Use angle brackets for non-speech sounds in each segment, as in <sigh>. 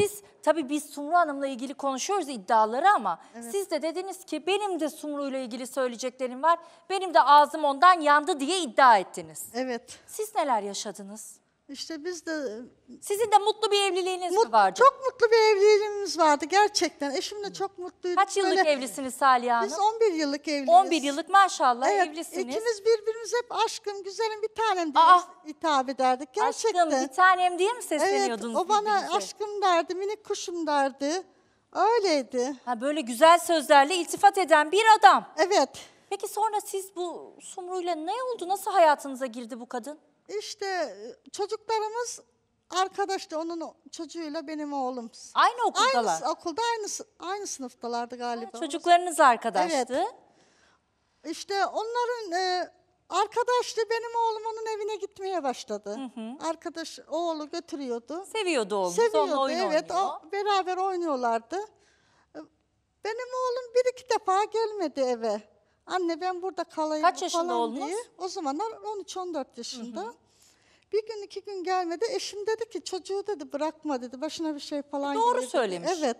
Siz tabii biz Sumru Hanım'la ilgili konuşuyoruz iddiaları ama siz de dediniz ki benim de Sumru'yla ilgili söyleyeceklerim var. Benim de ağzım ondan yandı diye iddia ettiniz. Evet. Siz neler yaşadınız? İşte biz de Sizin de mutlu bir evliliğiniz mut- mi vardı? çok mutlu bir evliliğimiz vardı gerçekten. Eşimle çok mutluyduk. Kaç yıllık Böyle- evlisiniz Salih Hanım? Biz 11 yıllık evliyiz. 11 yıllık maşallah evet, evlisiniz. ikimiz birbirimize hep aşkım, güzelim bir tanem diye Aa! hitap ederdik gerçekten. Aşkım bir tanem diye mi evet, sesleniyordunuz? o bana birbirinize? aşkım derdi, minik kuşum derdi. Öyleydi. Ha, böyle güzel sözlerle iltifat eden bir adam. Evet. Peki sonra siz bu Sumru'yla ne oldu? Nasıl hayatınıza girdi bu kadın? İşte e, çocuklarımız arkadaştı onun çocuğuyla benim oğlum. Aynı okuldalar. Aynı okulda aynı aynı sınıftalardı galiba. Ha, çocuklarınız arkadaştı. Evet. İşte onların e, arkadaştı benim oğlum onun evine gitmeye başladı. Hı hı. Arkadaş oğlu götürüyordu. Seviyordu oğlum. Seviyordu oyun evet. O, beraber oynuyorlardı. Benim oğlum bir iki defa gelmedi eve. Anne ben burada kalayım Kaç yaşında falan oldunuz? diye. O zamanlar 13-14 yaşında. Bir gün iki gün gelmedi. Eşim dedi ki çocuğu dedi bırakma dedi. Başına bir şey falan e, Doğru gelir dedi. söylemiş. Evet.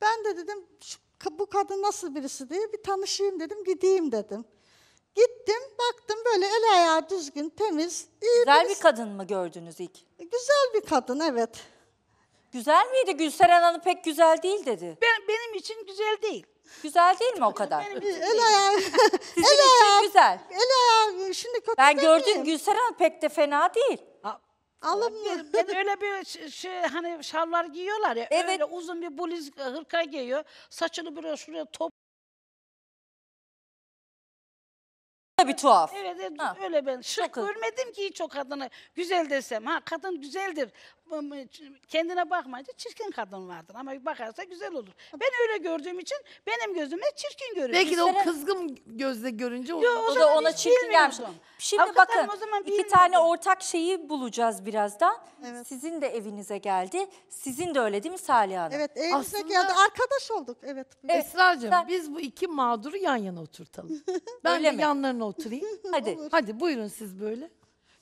Ben de dedim şu, bu kadın nasıl birisi diye bir tanışayım dedim gideyim dedim. Gittim baktım böyle el ayağı düzgün temiz. iyi Güzel bir kadın mı gördünüz ilk? Güzel bir kadın evet. Güzel miydi? Gülseren Hanım pek güzel değil dedi. Ben, benim için güzel değil. Güzel değil mi o kadar? Bir el ayağı. Sizin <laughs> el için ayağı. güzel. El ayağı. Şimdi kötü Ben gördüm Gülseren Hanım pek de fena değil. Alınmıyor. Ben öyle bir şey hani şalvar giyiyorlar ya. Evet. Öyle uzun bir bluz hırka giyiyor. Saçını böyle şuraya top. Da bir tuhaf. Evet, evet, öyle ben. Şık görmedim ki hiç o kadını. Güzel desem. Ha kadın güzeldir kendine bakmayınca çirkin kadın vardır ama bakarsa güzel olur. Ben öyle gördüğüm için benim gözümle çirkin görünüyor. Belki de o kızgın gözle görünce o Yo, o O da ona hiç çirkin gelmiş. Şimdi Hakikaten bakın o zaman iki tane ortak şeyi bulacağız birazdan. Sizin de evinize geldi. Sizin de öyle değil mi Salih Hanım? Evet evimize Aslında- geldi. Arkadaş olduk. Evet. Evet, Esra'cığım sen- biz bu iki mağduru yan yana oturtalım. <laughs> ben Öyle de mi? yanlarına oturayım. Hadi. Hadi buyurun siz böyle.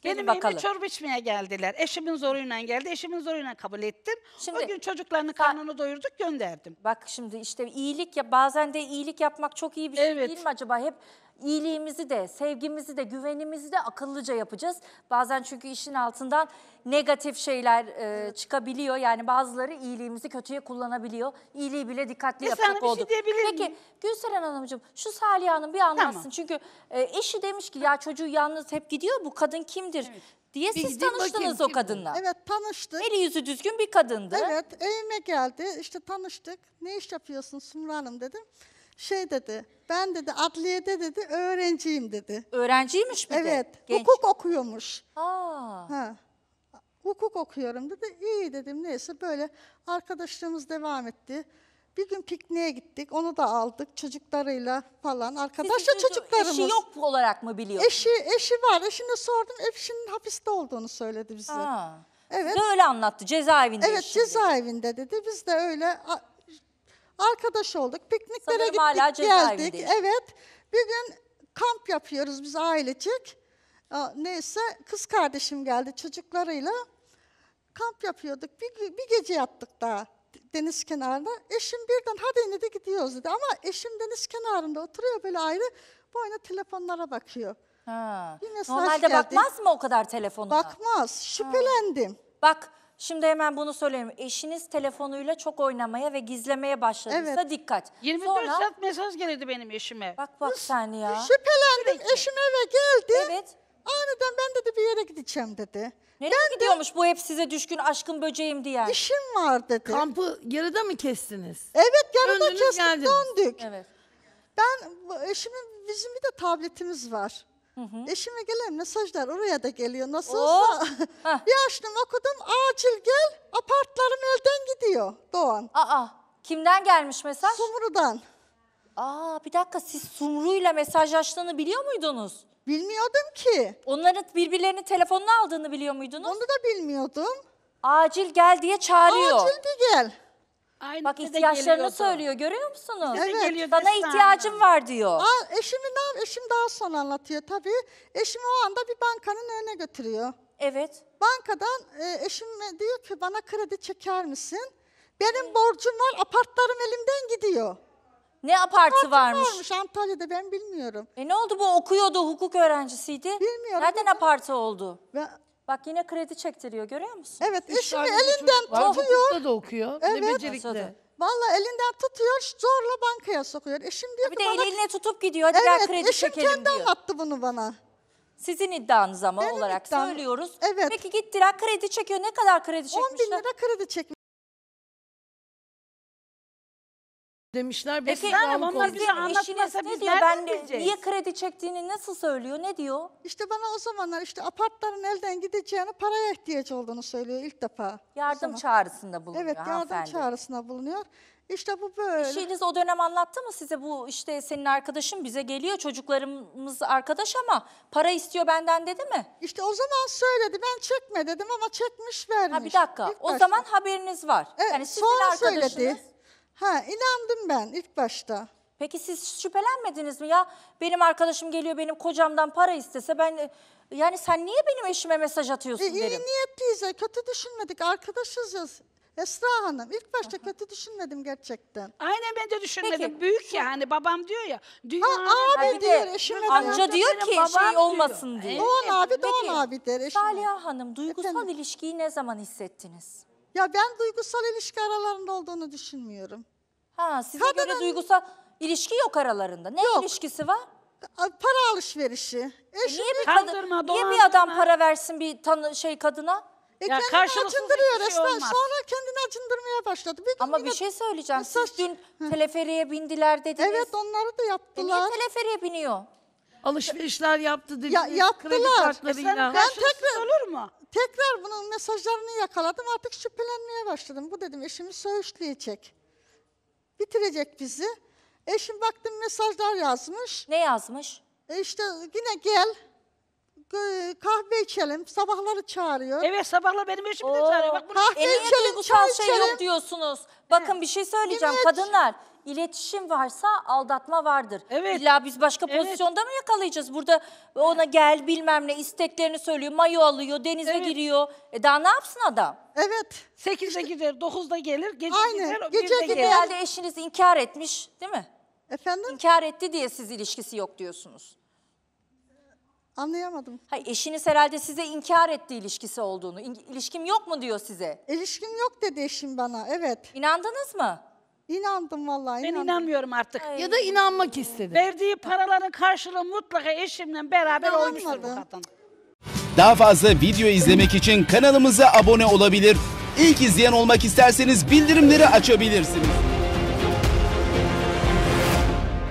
Benim bakalım. evime çorba içmeye geldiler. Eşimin zoruyla geldi. Eşimin zoruyla kabul ettim. Şimdi- o gün çocuklarını karnını doyurduk gönderdim. Bak şimdi işte iyilik ya bazen de iyilik yapmak çok iyi bir şey değil mi acaba? Hep iyiliğimizi de, sevgimizi de, güvenimizi de akıllıca yapacağız. Bazen çünkü işin altından negatif şeyler e, çıkabiliyor. Yani bazıları iyiliğimizi kötüye kullanabiliyor. İyiliği bile dikkatli Mesela yapacak şey olduk. Şey Peki Gülseren Hanımcığım şu Salih Hanım bir anlatsın. Tamam. Çünkü e, eşi demiş ki ya çocuğu yalnız hep gidiyor bu kadın kimdir? Evet diye siz tanıştınız bakayım, o kadınla. Evet tanıştık. Eli yüzü düzgün bir kadındı. Evet evime geldi işte tanıştık. Ne iş yapıyorsun Sumru Hanım dedim şey dedi, ben dedi adliyede dedi öğrenciyim dedi. Öğrenciymiş mi de. Evet, Genç. hukuk okuyormuş. Aa. Ha. Hukuk okuyorum dedi. İyi dedim neyse böyle arkadaşlığımız devam etti. Bir gün pikniğe gittik. Onu da aldık çocuklarıyla falan. Arkadaşla çocuklarımız. Eşi yok olarak mı biliyorsun? Eşi eşi var. Eşine sordum. Eşinin hapiste olduğunu söyledi bize. Ha. Evet. Böyle anlattı cezaevinde. Evet eşi. cezaevinde dedi. Biz de öyle arkadaş olduk. Pikniklere Sanırım gittik geldik. Evet. Bir gün kamp yapıyoruz biz ailecek. Neyse kız kardeşim geldi çocuklarıyla. Kamp yapıyorduk. Bir, bir gece yattık daha deniz kenarında. Eşim birden hadi dedi gidiyoruz dedi. Ama eşim deniz kenarında oturuyor böyle ayrı. Boyuna telefonlara bakıyor. Ha. Bir mesaj Normalde geldi. bakmaz mı o kadar telefonuna? Bakmaz. Şüphelendim. Bak Şimdi hemen bunu söyleyeyim. Eşiniz telefonuyla çok oynamaya ve gizlemeye başladıysa Evet. dikkat. 24 Sonra, saat mesaj gelirdi benim eşime. bak bak sen ya. Şüphelendim. Eşim eve geldi. Evet. Aniden ben dedi bir yere gideceğim dedi. Nereye ben gidiyormuş bu hep size düşkün aşkım böceğim diye. de var dedi. Kampı yarıda mı kestiniz? evet yarıda Döndünüz, kestik geldiniz. döndük. Evet. Ben eşimin bizim bir de tabletimiz var hı. Eşime gelen mesajlar oraya da geliyor. Nasıl olsa <laughs> Heh. bir açtım okudum acil gel apartlarım elden gidiyor Doğan. Aa, kimden gelmiş mesaj? Sumru'dan. Aa, bir dakika siz Sumru'yla mesajlaştığını biliyor muydunuz? Bilmiyordum ki. Onların birbirlerinin telefonunu aldığını biliyor muydunuz? Onu da bilmiyordum. Acil gel diye çağırıyor. Acil bir gel. Aynı Bak bize de ihtiyaçlarını söylüyor görüyor musunuz? Bize Evet. geliyordu ihtiyacım var diyor. Aa, eşimi daha, eşim daha son anlatıyor tabii. Eşim o anda bir bankanın önüne götürüyor. Evet. Bankadan e, eşim diyor ki bana kredi çeker misin? Benim borcum var, apartlarım elimden gidiyor. Ne apartı varmış? Varmış Antalya'da ben bilmiyorum. E ne oldu bu okuyordu hukuk öğrencisiydi. Bilmiyorum. Nereden apartı oldu? Ve Bak yine kredi çektiriyor görüyor musun? Evet eşimi elinden tutuyor. var, tutuyor. da okuyor. Evet. becerikli. Vallahi elinden tutuyor zorla bankaya sokuyor. Eşim diyor Bir ki de el bana eline tutup gidiyor. Hadi gel evet kredi eşim çekelim kendi diyor. anlattı bunu bana. Sizin iddianız ama Benim olarak iddiam. söylüyoruz. Evet. Peki gittiler kredi çekiyor. Ne kadar kredi 10 bin lira kredi çekmiş. demişler. Peki, Peki yani onlar bize anlatmasa ne biz diyor? nereden Ben bileceğiz? niye kredi çektiğini nasıl söylüyor? Ne diyor? İşte bana o zamanlar işte apartların elden gideceğini paraya ihtiyaç olduğunu söylüyor ilk defa. Yardım çağrısında bulunuyor Evet yardım hanımefendi. çağrısına bulunuyor. İşte bu böyle. İşiniz o dönem anlattı mı size bu işte senin arkadaşın bize geliyor çocuklarımız arkadaş ama para istiyor benden dedi mi? İşte o zaman söyledi ben çekme dedim ama çekmiş vermiş. Ha bir dakika İlk o başta. zaman haberiniz var. Evet, yani sizin sonra arkadaşınız söyledi. Ha inandım ben ilk başta. Peki siz şüphelenmediniz mi ya? Benim arkadaşım geliyor benim kocamdan para istese ben yani sen niye benim eşime mesaj atıyorsun E, iyi niyetliyiz. e, Kötü düşünmedik. arkadaşızız. Esra Hanım. ilk başta kötü düşünmedim gerçekten. Aynen ben de düşünmedim. Peki. Büyük yani babam diyor ya. Ha abi bir de diyor, eşime diyor. amca diyor ki Babam şey olmasın diyor. olmasın Doğan abi Doğan abi der eşime. Saliha Hanım duygusal Efendim? ilişkiyi ne zaman hissettiniz? Ya ben duygusal ilişki aralarında olduğunu düşünmüyorum. Ha size göre duygusal ilişki yok aralarında. Ne Yok. ilişkisi var? Para alışverişi. E, Eşim Niye bir Kandırma, kadın, niye bir adam para versin bir tanı, şey kadına? e, Ya kendini acındırıyor hiçbir şey Sonra kendini acındırmaya başladı. Bir Ama bir şey söyleyeceğim. Siz dün teleferiye bindiler dediniz. Evet onları da E niye teleferiye biniyor? Alışverişler yaptı dediniz. Ya, yaptılar. Kredi E sen Ben tekrar- olur mu? Tekrar bunun mesajlarını yakaladım. Artık şüphelenmeye başladım. Bu dedim eşimi söğüşleyecek. Bitirecek bizi. Eşim baktım mesajlar yazmış. Ne yazmış? E işte yine gel kahve içelim. Sabahları çağırıyor. Evet sabahlar benim eşim de Oo, çağırıyor. Bak bunu kahve içelim, çay duygusal şey yok diyorsunuz. Bakın bir şey söyleyeceğim Evet. kadınlar iletişim varsa aldatma vardır. Evet. İlla biz başka evet. pozisyonda mı yakalayacağız? Burada ona gel bilmem ne isteklerini söylüyor, mayo alıyor, denize evet. giriyor. E daha ne yapsın adam? Evet. 8'de gider, 9'da gelir, gece Aynen. gider, gece gider. gelir. Herhalde eşiniz inkar etmiş değil mi? Efendim? İnkar etti diye siz ilişkisi yok diyorsunuz. Anlayamadım. Hayır, eşiniz herhalde size inkar etti ilişkisi olduğunu. İlişkim yok mu diyor size? İlişkim yok dedi eşim bana, evet. İnandınız mı? İnandım vallahi. Ben inanmıyorum artık. Ya da inanmak istedi. Verdiği paraların karşılığı mutlaka eşimle beraber olmuştur bu kadın. Daha fazla video izlemek için kanalımıza abone olabilir. İlk izleyen olmak isterseniz bildirimleri açabilirsiniz.